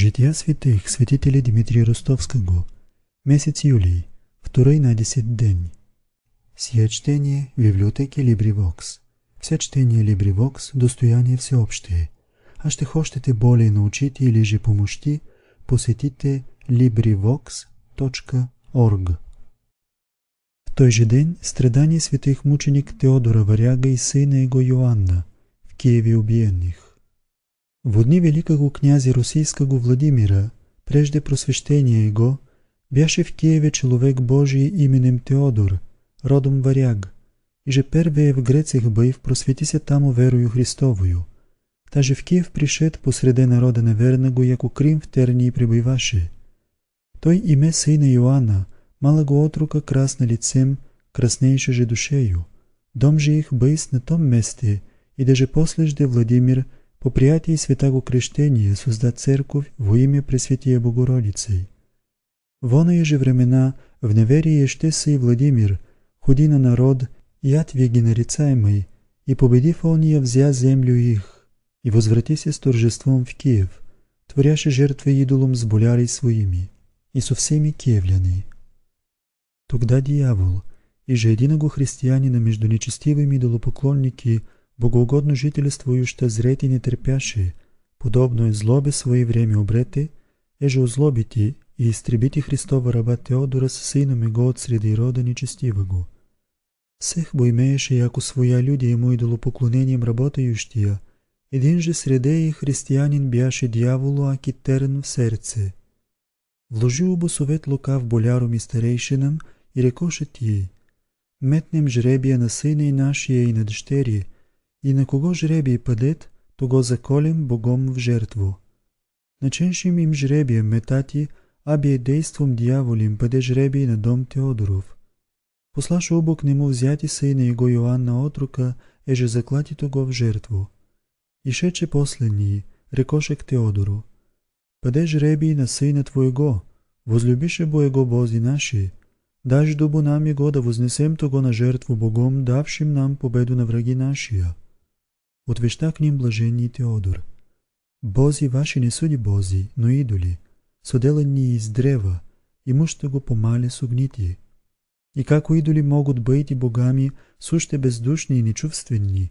Жития святых, святителя Дмитрия Ростовского, месец юли, второй на 10 ден. Сия чтение в библиотеке LibriVox. Вся чтение LibriVox – достояние всеобщее. А ще хощете более научите или же помощи, посетите LibriVox.org. В той же ден страдание святых мученик Теодора Варяга и сына его Йоанна в Киеве убиенных. Водни великаго князи русийска Владимира, прежде просвещение го, беше в Киеве человек Божий именем Теодор, родом варяг, и же первее в Грецех быв, просвети се тамо верою Христовою. Та же в Киев пришед посреде народа неверного, яко Крим в Тернии пребываше. Той име сына Иоанна, малого отрука красно лицем, краснейше же душею. Дом же их быс на том месте, и даже послежде Владимир – По приятии святаго крещения созда церковь во имя Пресвятия Богородицы. Вона же времена в неверие ще се Владимир, ходи на народ, ятве ги нарицаемый, и победив он я взя землю их, и возврати се с торжеством в Киев, творяше жертвы идолам с болярей своими, и со всеми киевляны. Тогда дьявол, и же единого христианина между нечестивыми идолопоклонники – богоугодно жительствующа зреть и не трепящие, подобно е злобе свои време обрете, еже озлобите и истребите Христова раба Теодора с сином его от среди рода нечестива го. Сех бо имееше яко своя люди му идолопоклонением работающия, един же среде и християнин бяше дяволу, а китерен в сердце. Вложил бо совет в боляром и старейшинам и рекоше ти, метнем жребия на сына и нашия и на дъщерия, и на кого жребий падет, то го заколем Богом в жертву. Начиншим им жребие метати, абие действом дьяволим паде жребий на дом Теодоров. Послаша обок нему взяти сына его Йоанна отрока, еже заклатито го в жертву. И шече последнии, рекоше к Теодору, «Паде жребий на сына твоего, возлюбише бо его бози наши, даж дубо нам его да вознесем того на жертву Богом, давшим нам победу на враги нашия». Отвеща к ним блаженни Теодор. Бози ваши не суди бози, но идоли, соделани из древа, и имуща го помале с огнити. И како идоли могат бъйти богами, суще бездушни и нечувствени.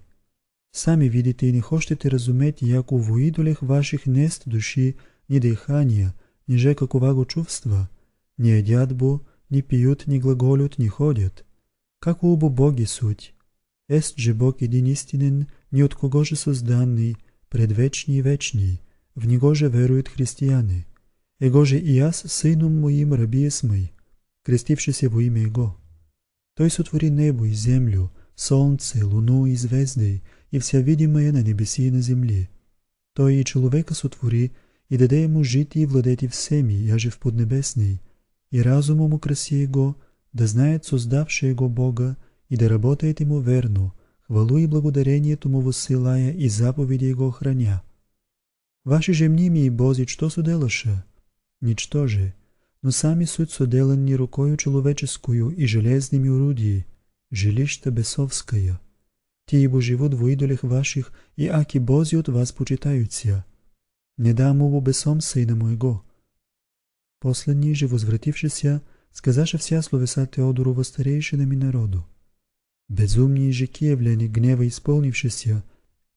Сами видите и не хощете разумети, яко во идолях ваших нест души, ни дыхания, ни же какова го чувства, ни едят бо, ни пиют, ни глаголют, ни ходят. Како убо боги суть, же Бог един истинен, ни от кого же созданный, предвечни и вечни, в Него же веруют християни. Его же и аз, сыном моим, рабие смый, се во имя Его. Той сотвори небо и землю, солнце, луну и Звезди, и вся видимая на небеси и на земли. Той и человека сотвори, и даде ему жити и владети всеми, яже в поднебесный, и разумом украси его, да знает создавши его Бога, и да работаете му верно, хвалу и благодарението му воссилая и заповеди его храня. Ваши же мними и Бози, что суделаше? Ничто же, но сами суть суделан не рукою человеческую и железными урудии, жилища бесовское. Ти, ибо живут в идолях ваших, и аки Бози от вас почитаются. Не дам обо бесом сына моего. После ниже, возвратившися, сказаше вся словеса Теодорова старейшинами народу. Безумни явлени гнева ся,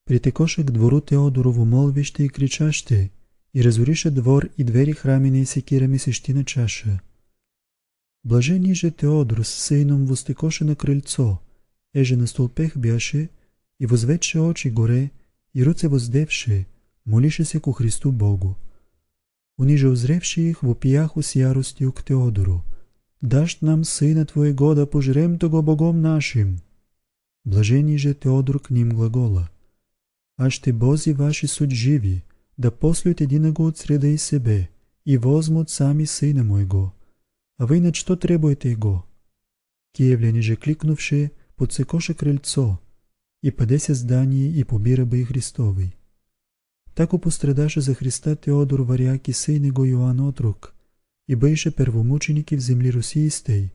притекоше к двору Теодорово молвище и кричаще, и разорише двор и двери храмени и секирами на чаша. Блажени же Теодор с сыном востекоше на крыльцо, еже на столпех бяше, и возведше очи горе, и руце воздевше, молише се ко Христу Богу. Униже озревши их, вопияху с яростью к Теодору – дашь нам Сына Твоего, да пожрем Того Богом нашим». Блажени же Теодор к ним глагола. «А ще бози ваши суд живи, да послют единого от среда и себе, и возмут сами Сына Моего. А вы на что требуете Его?» Киевляни же кликнувши, подсекоше крыльцо, и паде се здание, и побира бы и Христовый. Тако пострадаше за Христа Теодор Варяк и син его Йоанн Отрук – и беше първомученики в земли Русийстей,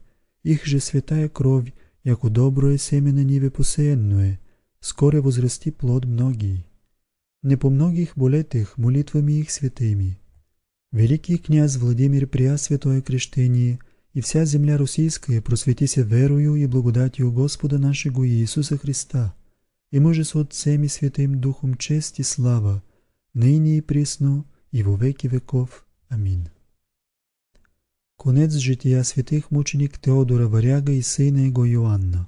их же кров, як у доброе семе на ниве посеянное, скоро возрасти плод многий. Не по многих болетих молитвами их святыми. Великий князь Владимир прия святое крещение, и вся земля российская просветися верою и благодатью Господа нашего Иисуса Христа, и Може же Отцем и Святым Духом честь и слава, нині и присно, и во веки веков. Аминь. Конец жития светих мученик Теодора Варяга и сына его Йоанна